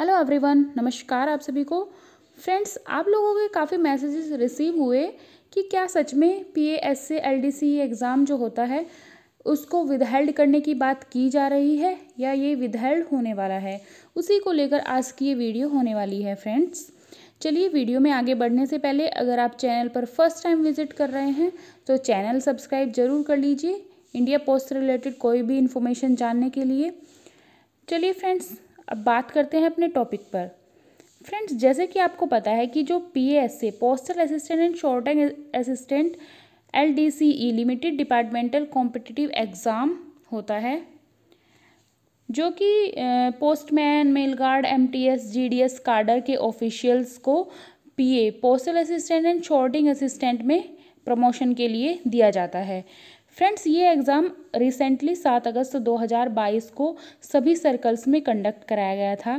hello everyone नमस्कार आप सभी को फ्रेंड्स आप लोगों के काफ़ी मैसेजेस रिसीव हुए कि क्या सच में P S C L D C exam जो होता है उसको विदहेल्ड करने की बात की जा रही है या ये विदहेल्ड होने वाला है उसी को लेकर आज की ये वीडियो होने वाली है फ्रेंड्स चलिए वीडियो में आगे बढ़ने से पहले अगर आप चैनल पर फर्स्ट टाइम विजिट कर रहे हैं तो चैनल सब्सक्राइब जरूर कर लीजिए इंडिया पोस्ट से रिलेटेड कोई भी इन्फॉर्मेशन जानने के लिए चलिए फ्रेंड्स अब बात करते हैं अपने टॉपिक पर फ्रेंड्स जैसे कि आपको पता है कि जो P S A postal assistant and sorting assistant L D C E limited departmental competitive exam होता है जो कि postman mail guard M T S G D S cadre के ऑफिशियल्स को P A postal assistant and sorting assistant में promotion के लिए दिया जाता है फ्रेंड्स ये एग्ज़ाम रिसेंटली सात अगस्त 2022 को सभी सर्कल्स में कंडक्ट कराया गया था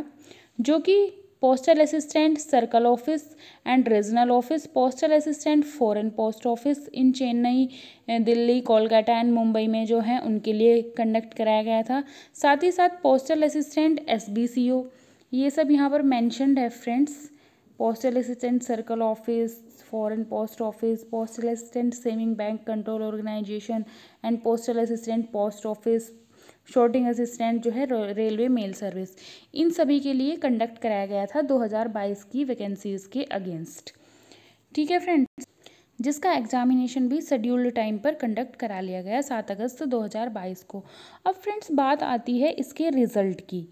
जो कि postal assistant circle office and regional office postal assistant foreign post office in Chennai Delhi Kolkata and Mumbai में जो है उनके लिए कंडक्ट कराया गया था साथ ही साथ पोस्टल असिस्टेंट एस ये सब यहाँ पर मैंशनड है friends postal assistant circle office foreign post office postal assistant saving bank control organisation and postal assistant post office sorting assistant जो है रेलवे मेल सर्विस इन सभी के लिए कंडक्ट कराया गया था 2022 की वैकेंसीज के अगेंस्ट ठीक है फ्रेंड्स जिसका एग्जामिनेशन भी शेड्यूल्ड टाइम पर कंडक्ट करा लिया गया सात अगस्त 2022 को अब फ्रेंड्स बात आती है इसके रिजल्ट की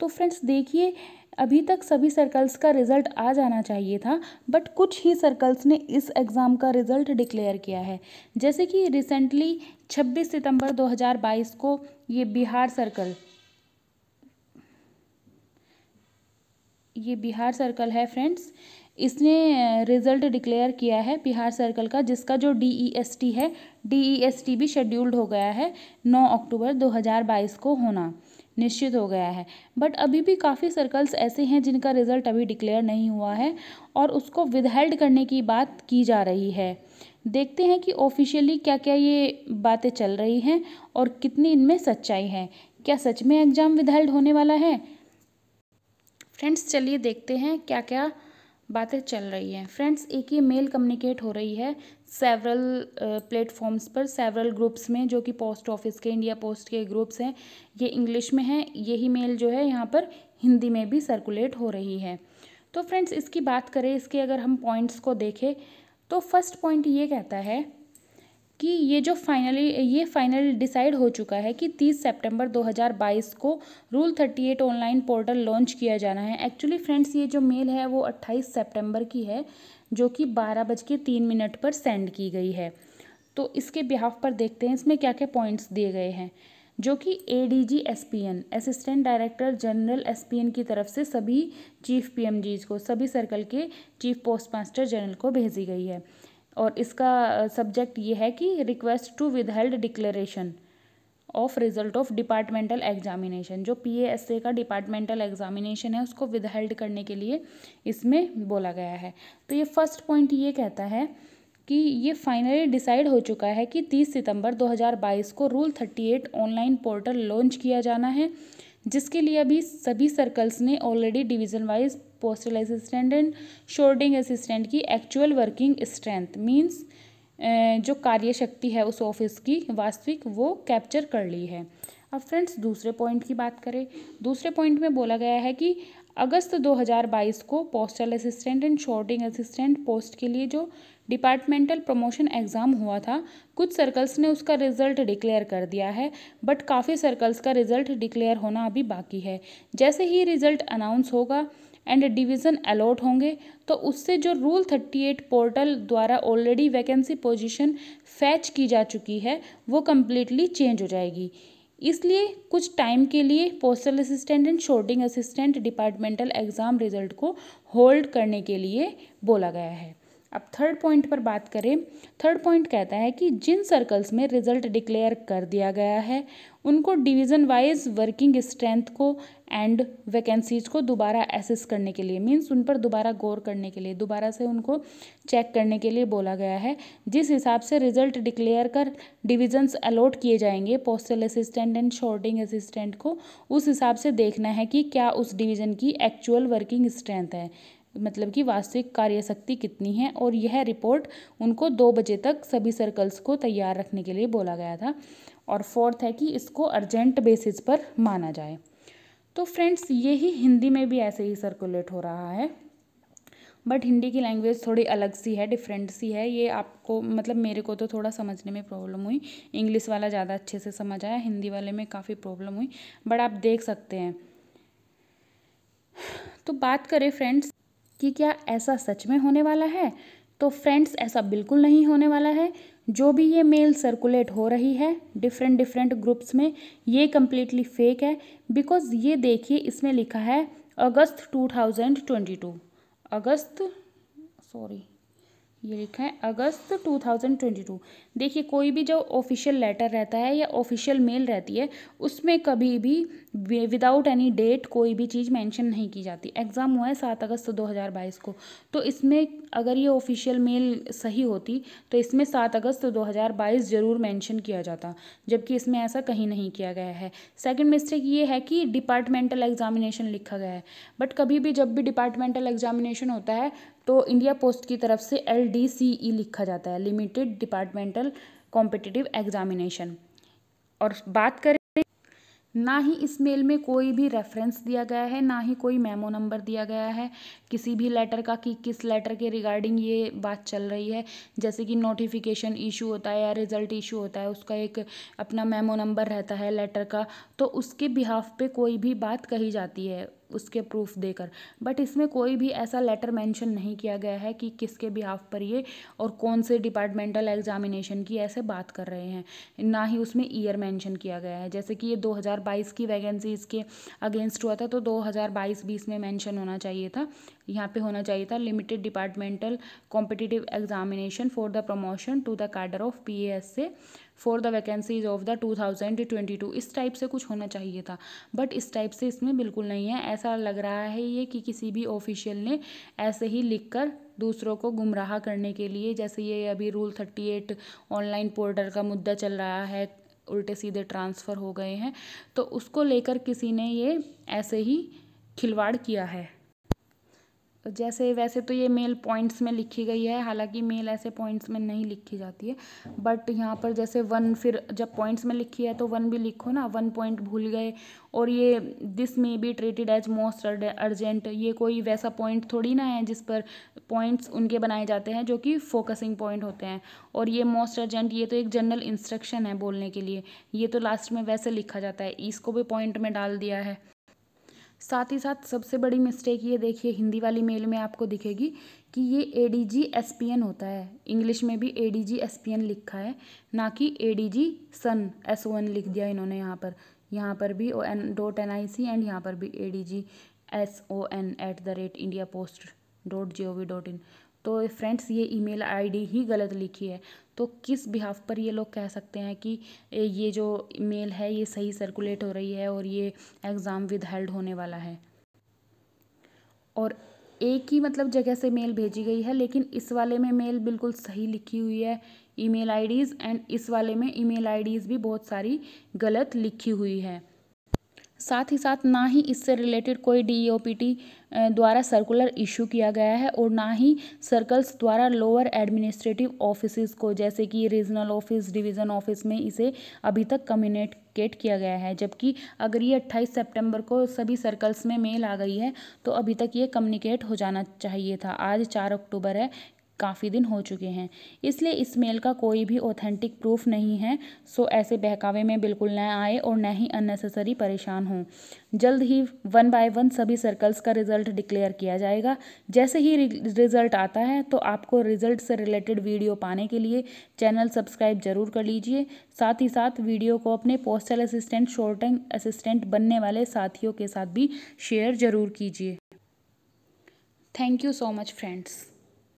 तो फ्रेंड्स देखिए अभी तक सभी सर्कल्स का रिज़ल्ट आ जाना चाहिए था बट कुछ ही सर्कल्स ने इस एग्ज़ाम का रिज़ल्ट डिक्लेयर किया है जैसे कि रिसेंटली 26 सितंबर 2022 को ये बिहार सर्कल ये बिहार सर्कल है फ्रेंड्स इसने रिज़ल्ट डिक्लेयर किया है बिहार सर्कल का जिसका जो डी ई एस टी है डी ई एस टी भी शेड्यूल्ड हो गया है 9 अक्टूबर 2022 को होना निश्चित हो गया है बट अभी भी काफ़ी सर्कल्स ऐसे हैं जिनका रिज़ल्ट अभी डिक्लेयर नहीं हुआ है और उसको विदहेल्ड करने की बात की जा रही है देखते हैं कि ऑफिशियली क्या क्या ये बातें चल रही हैं और कितनी इनमें सच्चाई है क्या सच में एग्ज़ाम विदहेल्ड होने वाला है फ्रेंड्स चलिए देखते हैं क्या क्या बातें चल रही हैं फ्रेंड्स एक ही मेल कम्युनिकेट हो रही है सेवरल प्लेटफॉर्म्स uh, पर सेवरल ग्रुप्स में जो कि पोस्ट ऑफिस के इंडिया पोस्ट के ग्रुप्स हैं ये इंग्लिश में है यही मेल जो है यहाँ पर हिंदी में भी सर्कुलेट हो रही है तो फ्रेंड्स इसकी बात करें इसके अगर हम पॉइंट्स को देखें तो फर्स्ट पॉइंट ये कहता है कि ये जो फाइनली ये फाइनल डिसाइड हो चुका है कि 30 सितंबर 2022 को रूल 38 ऑनलाइन पोर्टल लॉन्च किया जाना है एक्चुअली फ्रेंड्स ये जो मेल है वो 28 सितंबर की है जो कि बारह बज के तीन मिनट पर सेंड की गई है तो इसके बिहाफ पर देखते हैं इसमें क्या क्या पॉइंट्स दिए गए हैं जो कि A D G S P N assistant director general S P N की तरफ से सभी चीफ पी एम जीज को सभी सर्कल के चीफ पोस्ट मास्टर जनरल को भेजी गई है और इसका सब्जेक्ट ये है कि request to withheld declaration of result of departmental examination PASA पीएएसए का डिपार्टमेंटल एग्जामिनेशन है उसको विदहेल्ड करने के लिए इसमें बोला गया है तो ये फर्स्ट पॉइंट ये कहता है कि ये फाइनली डिसाइड हो चुका है कि 30 सितंबर 2022 को रूल 38 ऑनलाइन पोर्टल लॉन्च किया जाना है जिसके लिए अभी सभी सर्कल्स ने already division wise postal assistant and sorting assistant की एक्चुअल वर्किंग स्ट्रेंथ मीन्स जो कार्यशक्ति है उस ऑफिस की वास्तविक वो कैप्चर कर ली है अब फ्रेंड्स दूसरे पॉइंट की बात करें दूसरे पॉइंट में बोला गया है कि अगस्त 2022 को postal assistant and sorting assistant post के लिए जो डिपार्टमेंटल प्रमोशन एग्ज़ाम हुआ था कुछ सर्कल्स ने उसका रिजल्ट डिक्लेयर कर दिया है बट काफ़ी सर्कल्स का रिजल्ट डिक्लेयर होना अभी बाकी है जैसे ही रिजल्ट अनाउंस होगा एंड डिवीज़न अलॉट होंगे तो उससे जो रूल थर्टी एट पोर्टल द्वारा ऑलरेडी वैकेंसी पोजीशन फैच की जा चुकी है वो कम्प्लीटली चेंज हो जाएगी इसलिए कुछ टाइम के लिए postal assistant and sorting assistant departmental exam result को होल्ड करने के लिए बोला गया है अब थर्ड पॉइंट पर बात करें थर्ड पॉइंट कहता है कि जिन सर्कल्स में रिजल्ट डिक्लेयर कर दिया गया है उनको डिवीज़न वाइज वर्किंग स्ट्रेंथ को एंड वैकेंसीज को दोबारा एसेस करने के लिए मीन्स उन पर दोबारा गौर करने के लिए दोबारा से उनको चेक करने के लिए बोला गया है जिस हिसाब से रिजल्ट डिक्लेयर कर डिविजन्स अलॉट किए जाएंगे postal assistant and sorting assistant को उस हिसाब से देखना है कि क्या उस डिवीज़न की एक्चुअल वर्किंग स्ट्रेंथ है मतलब कि वास्तविक कार्यशक्ति कितनी है और यह रिपोर्ट उनको दो बजे तक सभी सर्कल्स को तैयार रखने के लिए बोला गया था और फोर्थ है कि इसको अर्जेंट बेसिस पर माना जाए तो फ्रेंड्स ये ही हिंदी में भी ऐसे ही सर्कुलेट हो रहा है बट हिंदी की लैंग्वेज थोड़ी अलग सी है डिफरेंट सी है ये आपको मतलब मेरे को तो थोड़ा समझने में प्रॉब्लम हुई इंग्लिश वाला ज़्यादा अच्छे से समझ आया हिंदी वाले में काफ़ी प्रॉब्लम हुई बट आप देख सकते हैं तो बात करें फ्रेंड्स कि क्या ऐसा सच में होने वाला है तो फ्रेंड्स ऐसा बिल्कुल नहीं होने वाला है जो भी ये मेल सर्कुलेट हो रही है डिफरेंट डिफरेंट ग्रुप्स में ये कम्प्लीटली फेक है बिकॉज ये देखिए इसमें लिखा है अगस्त 2022 अगस्त सॉरी ये लिखा है अगस्त 2022 देखिए कोई भी जो ऑफिशियल लेटर रहता है या ऑफिशियल मेल रहती है उसमें कभी भी विदाउट एनी डेट कोई भी चीज़ मेंशन नहीं की जाती एग्ज़ाम हुआ है सात अगस्त 2022 को तो इसमें अगर ये ऑफिशियल मेल सही होती तो इसमें सात अगस्त 2022 ज़रूर मेंशन किया जाता जबकि इसमें ऐसा कहीं नहीं किया गया है सेकेंड मिस्टेक ये है कि डिपार्टमेंटल एग्जामिनेशन लिखा गया है बट कभी भी जब भी डिपार्टमेंटल एग्जामिनेशन होता है तो इंडिया पोस्ट की तरफ से एल डी सी ई लिखा जाता है लिमिटेड डिपार्टमेंटल कॉम्पिटिटिव एग्जामिनेशन और बात करें ना ही इस मेल में कोई भी रेफरेंस दिया गया है ना ही कोई मेमो नंबर दिया गया है किसी भी लेटर का कि किस लेटर के रिगार्डिंग ये बात चल रही है जैसे कि नोटिफिकेशन इशू होता है या रिज़ल्ट इशू होता है उसका एक अपना मेमो नंबर रहता है लेटर का तो उसके बिहाफ पे कोई भी बात कही जाती है उसके प्रूफ देकर बट इसमें कोई भी ऐसा लेटर मेंशन नहीं किया गया है कि किसके बिहाफ पर ये और कौन से डिपार्टमेंटल एग्जामिनेशन की ऐसे बात कर रहे हैं ना ही उसमें ईयर मेंशन किया गया है जैसे कि ये 2022 की वैकेंसी इसके अगेंस्ट हुआ था तो 2022-20 में मेंशन होना चाहिए था यहाँ पे होना चाहिए था limited departmental competitive examination for the promotion to the cadre of P S for the vacancies of the two thousand twenty two इस टाइप से कुछ होना चाहिए था बट इस टाइप से इसमें बिल्कुल नहीं है ऐसा लग रहा है ये कि किसी भी ऑफिशियल ने ऐसे ही लिख कर दूसरों को गुमराह करने के लिए जैसे ये अभी rule thirty eight online portal का मुद्दा चल रहा है उल्टे सीधे ट्रांसफ़र हो गए हैं तो उसको लेकर किसी ने ये ऐसे ही खिलवाड़ किया है जैसे वैसे तो ये मेल पॉइंट्स में लिखी गई है हालांकि मेल ऐसे पॉइंट्स में नहीं लिखी जाती है बट यहाँ पर जैसे वन फिर जब पॉइंट्स में लिखी है तो वन भी लिखो ना वन पॉइंट भूल गए और ये this may be treated as most urgent ये कोई वैसा पॉइंट थोड़ी ना है जिस पर पॉइंट्स उनके बनाए जाते हैं जो कि फोकसिंग पॉइंट होते हैं और ये मोस्ट अर्जेंट ये तो एक जनरल इंस्ट्रक्शन है बोलने के लिए ये तो लास्ट में वैसे लिखा जाता है इसको भी पॉइंट में डाल दिया है साथ ही साथ सबसे बड़ी मिस्टेक ये देखिए हिंदी वाली मेल में आपको दिखेगी कि ये A D G S P N होता है इंग्लिश में भी A D G S P N लिखा है ना कि A D G son S O N लिख दिया इन्होंने यहाँ पर यहाँ पर भी O N dot N I C and यहाँ पर भी A D G S O N at the rate India post dot G O V dot in तो फ्रेंड्स ये ईमेल आईडी ही गलत लिखी है तो किस बिहाफ पर ये लोग कह सकते हैं कि ये जो मेल है ये सही सर्कुलेट हो रही है और ये एग्ज़ाम विद हेल्ड होने वाला है और एक ही मतलब जगह से मेल भेजी गई है लेकिन इस वाले में मेल बिल्कुल सही लिखी हुई है ईमेल आईडीज़ एंड इस वाले में ईमेल आईडीज़ भी बहुत सारी गलत लिखी हुई है साथ ही साथ ना ही इससे रिलेटेड कोई डी e द्वारा सर्कुलर इशू किया गया है और ना ही सर्कल्स द्वारा लोअर एडमिनिस्ट्रेटिव ऑफिस को जैसे कि रीजनल ऑफिस डिवीज़न ऑफिस में इसे अभी तक कम्युनेट किया गया है जबकि अगर ये 28 सितंबर को सभी सर्कल्स में मेल आ गई है तो अभी तक ये कम्युनिकेट हो जाना चाहिए था आज चार अक्टूबर है काफ़ी दिन हो चुके हैं इसलिए इस मेल का कोई भी ऑथेंटिक प्रूफ नहीं है सो ऐसे बहकावे में बिल्कुल ना आए और ना ही अननेसेसरी परेशान हों जल्द ही वन बाय वन सभी सर्कल्स का रिजल्ट डिक्लेयर किया जाएगा जैसे ही रिजल्ट आता है तो आपको रिजल्ट से रिलेटेड वीडियो पाने के लिए चैनल सब्सक्राइब जरूर कर लीजिए साथ ही साथ वीडियो को अपने पोस्टल असिस्टेंट शॉर्ट असिस्टेंट बनने वाले साथियों के साथ भी शेयर जरूर कीजिए thank you so much friends